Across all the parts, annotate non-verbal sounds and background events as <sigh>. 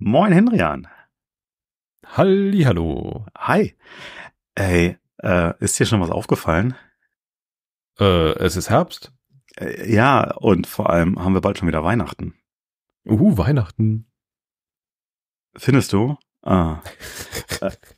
Moin, Henrian. Halli, hallo. Hi. Ey, äh, ist dir schon was aufgefallen? Äh, es ist Herbst. Äh, ja, und vor allem haben wir bald schon wieder Weihnachten. Uhu, Weihnachten. Findest du? Ah.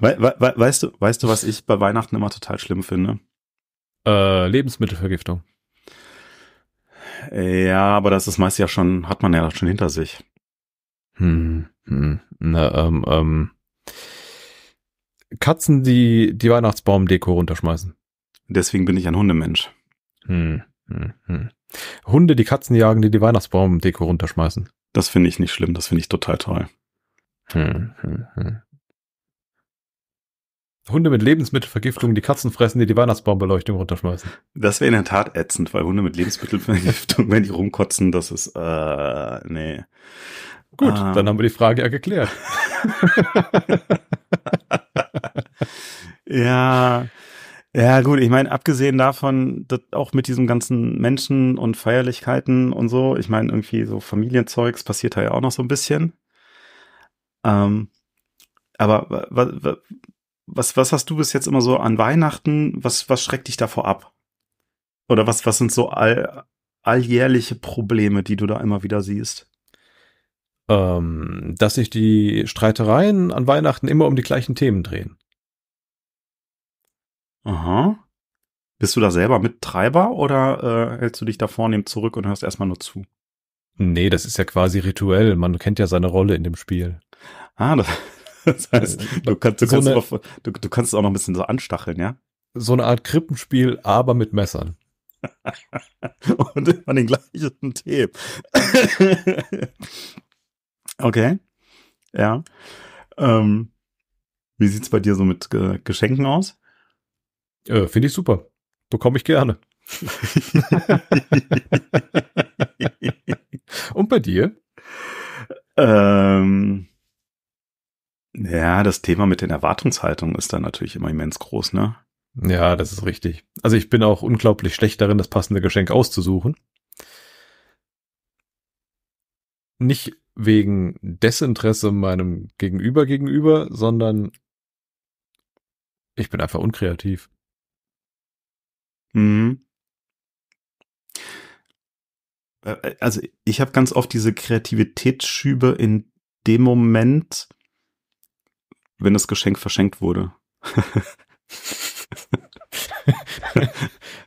we we we weißt du, weißt du, was ich bei Weihnachten immer total schlimm finde? Äh, Lebensmittelvergiftung. Ja, aber das ist meist ja schon, hat man ja schon hinter sich. Hm. Hm, na, ähm, ähm, Katzen, die die Weihnachtsbaumdeko runterschmeißen. Deswegen bin ich ein Hundemensch. Hm, hm, hm. Hunde, die Katzen jagen, die die Weihnachtsbaumdeko runterschmeißen. Das finde ich nicht schlimm, das finde ich total toll. Hm, hm, hm. Hunde mit Lebensmittelvergiftung, die Katzen fressen, die die Weihnachtsbaumbeleuchtung runterschmeißen. Das wäre in der Tat ätzend, weil Hunde mit Lebensmittelvergiftung, <laughs> wenn die rumkotzen, das ist, äh, nee. Gut, ah. dann haben wir die Frage ja geklärt. <laughs> ja. Ja, gut, ich meine, abgesehen davon, dass auch mit diesem ganzen Menschen und Feierlichkeiten und so, ich meine, irgendwie so Familienzeugs passiert da ja auch noch so ein bisschen. Ähm, aber was, was hast du bis jetzt immer so an Weihnachten? Was, was schreckt dich davor ab? Oder was, was sind so all, alljährliche Probleme, die du da immer wieder siehst? ähm, dass sich die Streitereien an Weihnachten immer um die gleichen Themen drehen. Aha. Bist du da selber Mittreiber oder äh, hältst du dich da vornehm zurück und hörst erstmal nur zu? Nee, das ist ja quasi rituell. Man kennt ja seine Rolle in dem Spiel. Ah, das, <laughs> das heißt, äh, du kannst, du, so kannst eine, auch, du, du kannst es auch noch ein bisschen so anstacheln, ja? So eine Art Krippenspiel, aber mit Messern. <laughs> und immer den gleichen Tee. Okay. Ja. Ähm, wie sieht's bei dir so mit Ge Geschenken aus? Äh, Finde ich super. Bekomme ich gerne. <laughs> Und bei dir? Ähm, ja, das Thema mit den Erwartungshaltungen ist da natürlich immer immens groß, ne? Ja, das ist richtig. Also ich bin auch unglaublich schlecht darin, das passende Geschenk auszusuchen. Nicht wegen Desinteresse meinem Gegenüber gegenüber, sondern ich bin einfach unkreativ. Mhm. Äh, äh, also ich habe ganz oft diese Kreativitätsschübe in dem Moment, wenn das Geschenk verschenkt wurde. <laughs>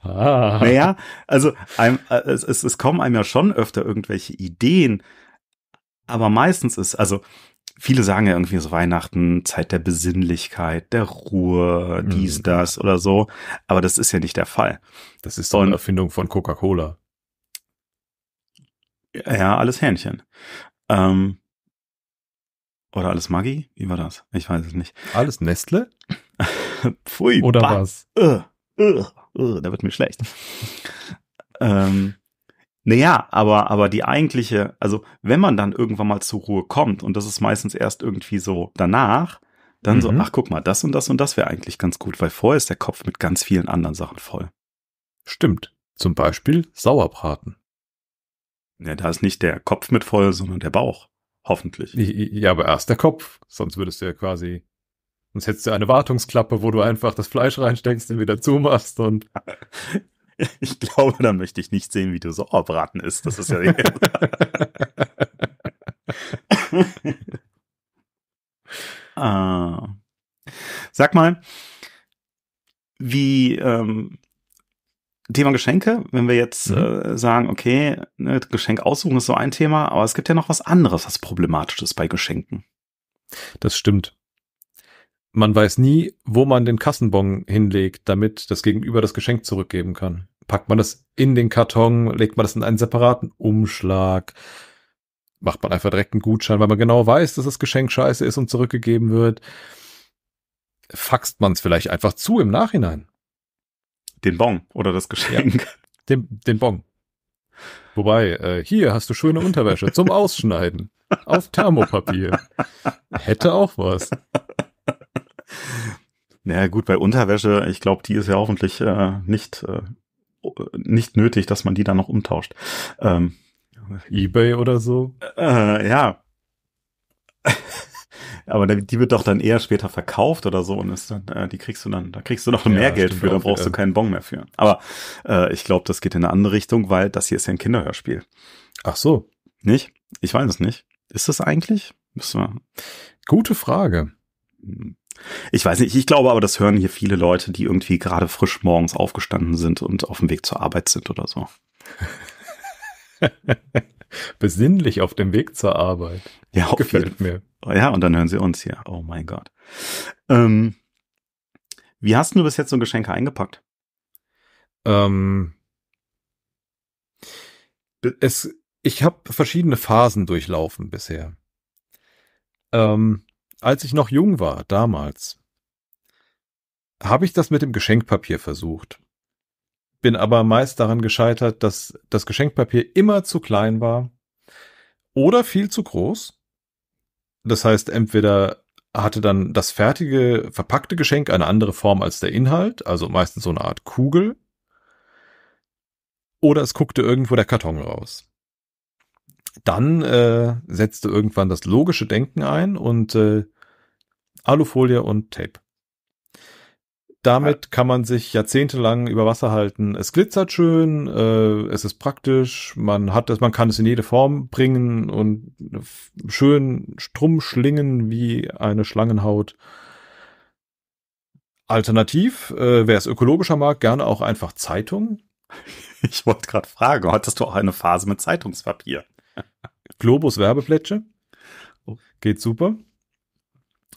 ah. Naja, also äh, es, es kommen einem ja schon öfter irgendwelche Ideen, aber meistens ist, also viele sagen ja irgendwie so Weihnachten, Zeit der Besinnlichkeit, der Ruhe, dies, mhm. das oder so. Aber das ist ja nicht der Fall. Das ist so eine Erfindung von Coca-Cola. Ja, alles Hähnchen. Ähm, oder alles Maggi? Wie war das? Ich weiß es nicht. Alles Nestle? <laughs> Pfui. Oder bah. was? Uh, uh, uh, da wird mir schlecht. <laughs> ähm, naja, aber, aber die eigentliche, also wenn man dann irgendwann mal zur Ruhe kommt, und das ist meistens erst irgendwie so danach, dann mhm. so, ach guck mal, das und das und das wäre eigentlich ganz gut, weil vorher ist der Kopf mit ganz vielen anderen Sachen voll. Stimmt. Zum Beispiel Sauerbraten. Ja, da ist nicht der Kopf mit voll, sondern der Bauch. Hoffentlich. Ja, aber erst der Kopf. Sonst würdest du ja quasi Sonst hättest du eine Wartungsklappe, wo du einfach das Fleisch reinsteckst und wieder zumachst und. <laughs> <laughs> ich glaube, da möchte ich nicht sehen, wie du Sauerbraten isst. Das ist ja. <laughs> ah. Sag mal, wie ähm, Thema Geschenke, wenn wir jetzt mhm. äh, sagen, okay, ne, Geschenk aussuchen ist so ein Thema, aber es gibt ja noch was anderes, was problematisch ist bei Geschenken. Das stimmt. Man weiß nie, wo man den Kassenbon hinlegt, damit das Gegenüber das Geschenk zurückgeben kann packt man das in den Karton, legt man das in einen separaten Umschlag, macht man einfach direkt einen Gutschein, weil man genau weiß, dass das Geschenk scheiße ist und zurückgegeben wird. Faxt man es vielleicht einfach zu im Nachhinein. Den Bon oder das Geschenk. Ja, den, den Bon. Wobei, äh, hier hast du schöne Unterwäsche zum Ausschneiden. Auf Thermopapier. Hätte auch was. Naja gut, bei Unterwäsche, ich glaube, die ist ja hoffentlich äh, nicht äh, nicht nötig, dass man die dann noch umtauscht. Ähm, Ebay oder so? Äh, ja. Aber die wird doch dann eher später verkauft oder so und ist dann, äh, die kriegst du dann, da kriegst du noch mehr ja, Geld für, da brauchst du keinen Bon mehr für. Aber äh, ich glaube, das geht in eine andere Richtung, weil das hier ist ja ein Kinderhörspiel. Ach so. Nicht? Ich weiß es nicht. Ist das eigentlich? Müssen wir. Gute Frage. Hm. Ich weiß nicht, ich glaube aber, das hören hier viele Leute, die irgendwie gerade frisch morgens aufgestanden sind und auf dem Weg zur Arbeit sind oder so. <laughs> Besinnlich auf dem Weg zur Arbeit. Ja, gefällt mir. Ja, und dann hören sie uns hier. Oh mein Gott. Ähm, wie hast du bis jetzt so Geschenke eingepackt? Ähm, es, ich habe verschiedene Phasen durchlaufen bisher. Ähm, als ich noch jung war, damals, habe ich das mit dem Geschenkpapier versucht. Bin aber meist daran gescheitert, dass das Geschenkpapier immer zu klein war oder viel zu groß. Das heißt, entweder hatte dann das fertige, verpackte Geschenk eine andere Form als der Inhalt, also meistens so eine Art Kugel, oder es guckte irgendwo der Karton raus. Dann äh, setzte irgendwann das logische Denken ein und äh, Alufolie und Tape. Damit äh. kann man sich jahrzehntelang über Wasser halten. Es glitzert schön, äh, es ist praktisch, man hat es, man kann es in jede Form bringen und schön Strumm schlingen wie eine Schlangenhaut. Alternativ, äh, wer es ökologischer mag, gerne auch einfach Zeitung. <laughs> Ich wollte gerade fragen, hattest du auch eine Phase mit Zeitungspapier? Globus Werbefläche. Oh. Geht super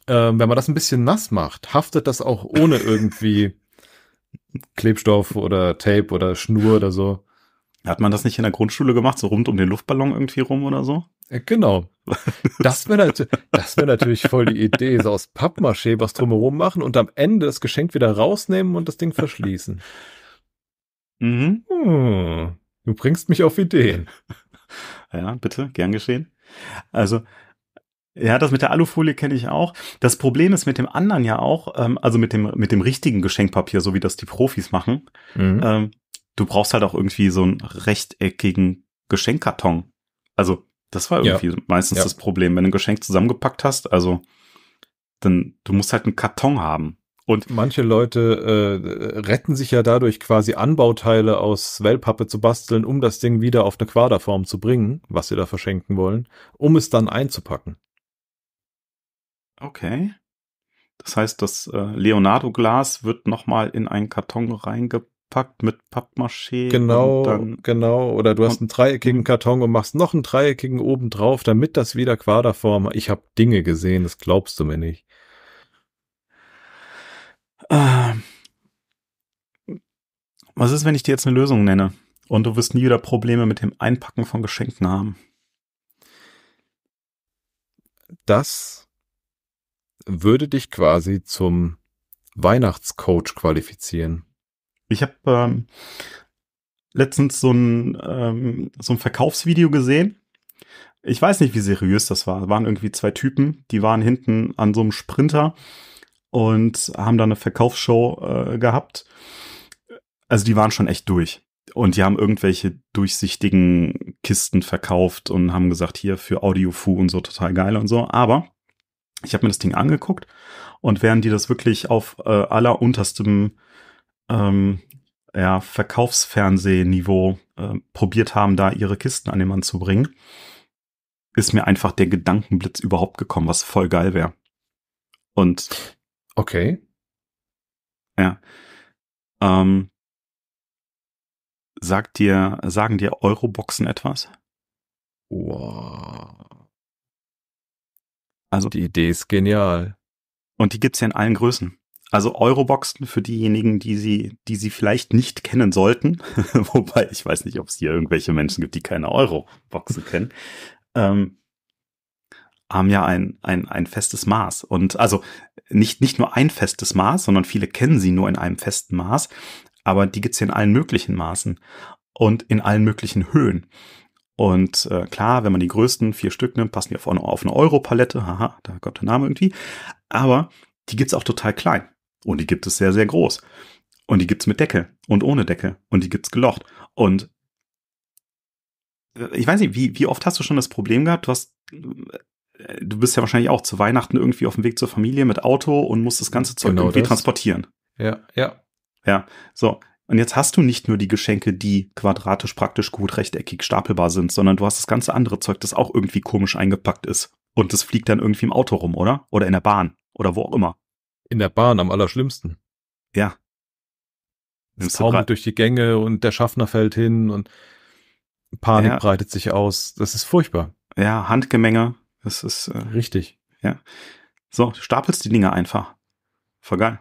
ähm, wenn man das ein bisschen nass macht, haftet das auch ohne irgendwie Klebstoff oder Tape oder Schnur oder so. Hat man das nicht in der Grundschule gemacht, so rund um den Luftballon irgendwie rum oder so? Äh, genau. Das wäre nat wär natürlich voll die Idee, so aus Pappmaché was drumherum machen und am Ende das Geschenk wieder rausnehmen und das Ding verschließen. Mhm. Hm, du bringst mich auf Ideen. Ja, bitte, gern geschehen. Also, ja, das mit der Alufolie kenne ich auch. Das Problem ist mit dem anderen ja auch, ähm, also mit dem, mit dem richtigen Geschenkpapier, so wie das die Profis machen. Mhm. Ähm, du brauchst halt auch irgendwie so einen rechteckigen Geschenkkarton. Also, das war irgendwie ja. meistens ja. das Problem. Wenn du ein Geschenk zusammengepackt hast, also, dann, du musst halt einen Karton haben. Und manche Leute äh, retten sich ja dadurch quasi Anbauteile aus Wellpappe zu basteln, um das Ding wieder auf eine Quaderform zu bringen, was sie da verschenken wollen, um es dann einzupacken. Okay. Das heißt, das äh, Leonardo-Glas wird nochmal in einen Karton reingepackt mit Pappmaché. Genau, genau. Oder du hast einen dreieckigen mhm. Karton und machst noch einen dreieckigen oben drauf, damit das wieder Quaderform. Ich habe Dinge gesehen, das glaubst du mir nicht. Ähm. was ist, wenn ich dir jetzt eine Lösung nenne und du wirst nie wieder Probleme mit dem Einpacken von Geschenken haben? Das würde dich quasi zum Weihnachtscoach qualifizieren. Ich habe ähm, letztens so ein, ähm, so ein Verkaufsvideo gesehen. Ich weiß nicht, wie seriös das war. Es waren irgendwie zwei Typen, die waren hinten an so einem Sprinter und haben da eine Verkaufsshow äh, gehabt. Also die waren schon echt durch. Und die haben irgendwelche durchsichtigen Kisten verkauft und haben gesagt, hier für Audiofu und so total geil und so. Aber ich habe mir das Ding angeguckt und während die das wirklich auf äh, allerunterstem ähm, ja, Verkaufsfernsehniveau äh, probiert haben, da ihre Kisten an den Mann zu bringen, ist mir einfach der Gedankenblitz überhaupt gekommen, was voll geil wäre. Und okay. Ja. Ähm, sagt dir, sagen dir Euroboxen etwas? Wow. Also die Idee ist genial. Und die gibt's ja in allen Größen. Also Euroboxen für diejenigen, die sie, die sie vielleicht nicht kennen sollten. <laughs> Wobei ich weiß nicht, ob es hier irgendwelche Menschen gibt, die keine Euroboxen kennen. Ähm, haben ja ein, ein, ein festes Maß. Und also nicht, nicht nur ein festes Maß, sondern viele kennen sie nur in einem festen Maß. Aber die gibt's ja in allen möglichen Maßen und in allen möglichen Höhen. Und äh, klar, wenn man die größten vier Stück nimmt, passen die auf eine, eine Euro-Palette. Haha, da kommt der Name irgendwie. Aber die gibt's auch total klein. Und die gibt es sehr, sehr groß. Und die gibt's mit Deckel und ohne Deckel. Und die gibt's gelocht. Und äh, ich weiß nicht, wie, wie oft hast du schon das Problem gehabt? Du hast, äh, du bist ja wahrscheinlich auch zu Weihnachten irgendwie auf dem Weg zur Familie mit Auto und musst das ganze Zeug genau irgendwie das. transportieren. Ja, ja. Ja, so. Und jetzt hast du nicht nur die Geschenke, die quadratisch praktisch gut rechteckig stapelbar sind, sondern du hast das ganze andere Zeug, das auch irgendwie komisch eingepackt ist. Und das fliegt dann irgendwie im Auto rum, oder? Oder in der Bahn. Oder wo auch immer. In der Bahn am allerschlimmsten. Ja. Es taumelt durch die Gänge und der Schaffner fällt hin und Panik ja. breitet sich aus. Das ist furchtbar. Ja, Handgemenge. Das ist. Äh, Richtig. Ja. So, du stapelst die Dinger einfach. Voll geil.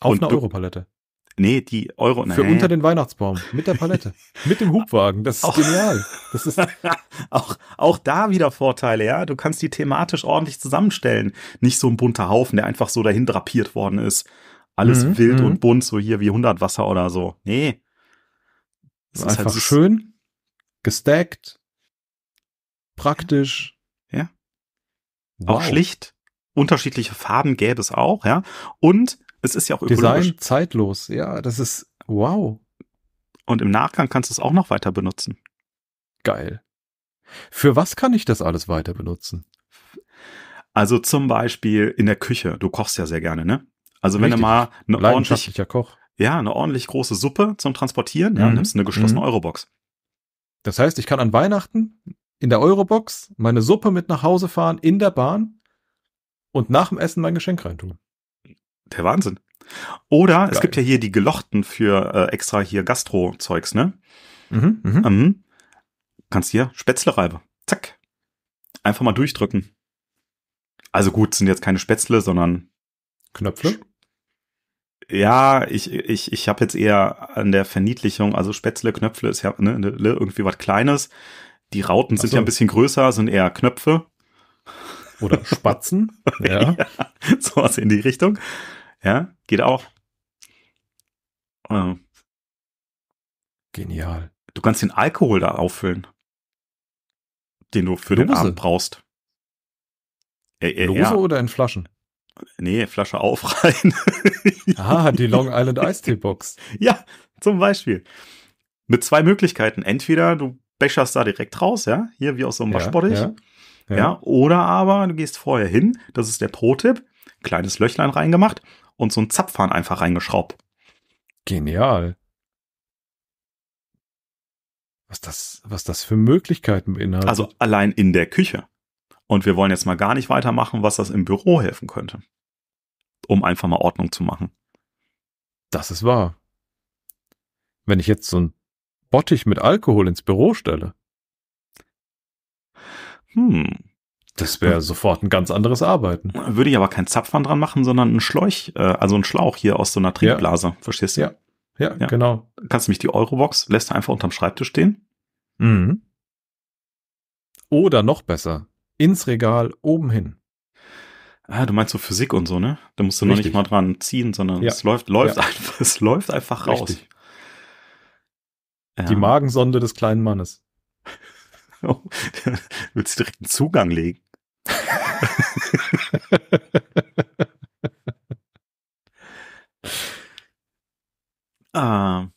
Auf und einer Europalette. Nee, die Euro. Für nee. unter den Weihnachtsbaum. Mit der Palette. mit dem Hubwagen. Das ist auch, genial. Das ist <laughs> auch, auch da wieder Vorteile, ja. Du kannst die thematisch ordentlich zusammenstellen. Nicht so ein bunter Haufen, der einfach so dahin drapiert worden ist. Alles mhm, wild mhm. und bunt, so hier wie 100 Wasser oder so. Nee. Das ist halt einfach halt so schön, gestackt, praktisch. Ja. Wow. Auch schlicht unterschiedliche Farben gäbe es auch, ja. Und es ist ja auch ökologisch. Design zeitlos, ja, das ist wow. Und im Nachgang kannst du es auch noch weiter benutzen. Geil. Für was kann ich das alles weiter benutzen? Also zum Beispiel in der Küche. Du kochst ja sehr gerne, ne? Also Richtig. wenn du mal eine ordentlich, Koch. ja, eine ordentlich große Suppe zum Transportieren, mhm. ja, nimmst eine geschlossene mhm. Eurobox. Das heißt, ich kann an Weihnachten in der Eurobox meine Suppe mit nach Hause fahren in der Bahn und nach dem Essen mein Geschenk reintun. Der Wahnsinn. Oder Geil. es gibt ja hier die gelochten für äh, extra hier Gastro-Zeugs, ne? Mhm, mhm. ähm, kannst hier Spätzle reibe. Zack. Einfach mal durchdrücken. Also gut, sind jetzt keine Spätzle, sondern Knöpfe. Ja, ich, ich, ich habe jetzt eher an der Verniedlichung, also Spätzle, Knöpfe ist ja ne, ne, ne irgendwie was Kleines. Die Rauten sind so. ja ein bisschen größer, sind eher Knöpfe. Oder Spatzen. <laughs> ja. ja. Sowas in die Richtung. Ja, geht auch. Ähm. Genial. Du kannst den Alkohol da auffüllen, den du für Lose. den Abend brauchst. Äh, äh, Lose ja. oder in Flaschen? Nee, Flasche aufreihen. <laughs> ah, die Long Island Ice Tea box Ja, zum Beispiel. Mit zwei Möglichkeiten. Entweder du becherst da direkt raus, ja, hier wie aus so einem Waschbottich. ja. Ja. ja. Oder aber du gehst vorher hin, das ist der Pro-Tipp, kleines Löchlein reingemacht und so ein Zapfhahn einfach reingeschraubt. Genial. Was das, was das für Möglichkeiten beinhaltet. Also allein in der Küche. Und wir wollen jetzt mal gar nicht weitermachen, was das im Büro helfen könnte. Um einfach mal Ordnung zu machen. Das ist wahr. Wenn ich jetzt so ein Bottich mit Alkohol ins Büro stelle, hm. Das wäre sofort ein ganz anderes Arbeiten. Würde ich aber kein Zapfhahn dran machen, sondern einen Schläuch, äh, also einen Schlauch hier aus so einer Trinkblase. Ja. Verstehst du? Ja. ja. ja. genau. Kannst du mich die Eurobox, lässt du einfach unterm Schreibtisch stehen. Mhm. Oder noch besser, ins Regal oben hin. Ah, du meinst so Physik und so, ne? Da musst du Richtig. noch nicht mal dran ziehen, sondern ja. es läuft, läuft einfach, es läuft einfach raus. Die Magensonde des kleinen Mannes. <laughs> Willst du direkt einen Zugang legen? <laughs> ah,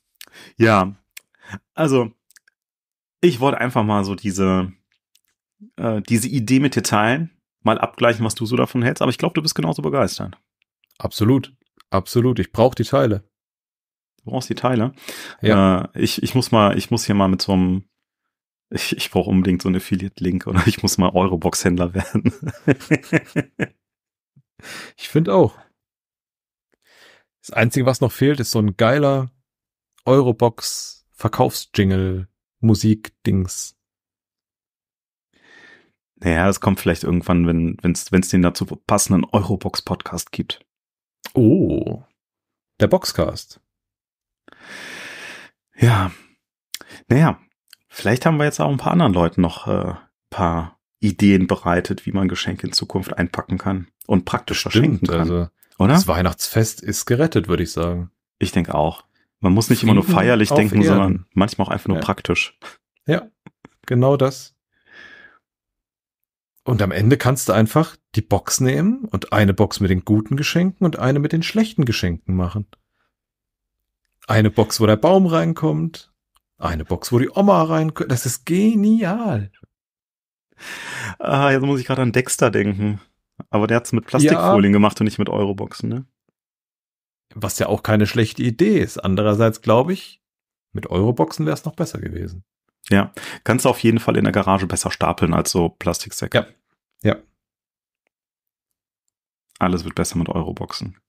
ja. Also, ich wollte einfach mal so diese, äh, diese Idee mit dir teilen, mal abgleichen, was du so davon hältst. Aber ich glaube, du bist genauso begeistert. Absolut, absolut. Ich brauche die Teile. Du brauchst die Teile. Ja. Äh, ich, ich muss mal, ich muss hier mal mit so einem ich, ich brauche unbedingt so einen Affiliate-Link oder ich muss mal Eurobox-Händler werden. <laughs> ich finde auch. Das Einzige, was noch fehlt, ist so ein geiler Eurobox-Verkaufsjingle-Musik-Dings. Naja, das kommt vielleicht irgendwann, wenn es wenn's den dazu passenden Eurobox-Podcast gibt. Oh, der Boxcast. Ja. Naja, Vielleicht haben wir jetzt auch ein paar anderen Leuten noch äh, paar Ideen bereitet, wie man Geschenke in Zukunft einpacken kann und praktisch verschenken kann. Also, oder? Das Weihnachtsfest ist gerettet, würde ich sagen. Ich denke auch. Man muss nicht Frieden immer nur feierlich denken, Erden. sondern manchmal auch einfach nur ja. praktisch. Ja, genau das. Und am Ende kannst du einfach die Box nehmen und eine Box mit den guten Geschenken und eine mit den schlechten Geschenken machen. Eine Box, wo der Baum reinkommt, eine Box, wo die Oma rein könnte. Das ist genial. Ah, jetzt muss ich gerade an Dexter denken. Aber der hat es mit Plastikfolien ja. gemacht und nicht mit Euroboxen, ne? Was ja auch keine schlechte Idee ist. Andererseits glaube ich, mit Euroboxen wäre es noch besser gewesen. Ja, kannst du auf jeden Fall in der Garage besser stapeln als so Plastiksäcke. Ja, ja. Alles wird besser mit Euroboxen.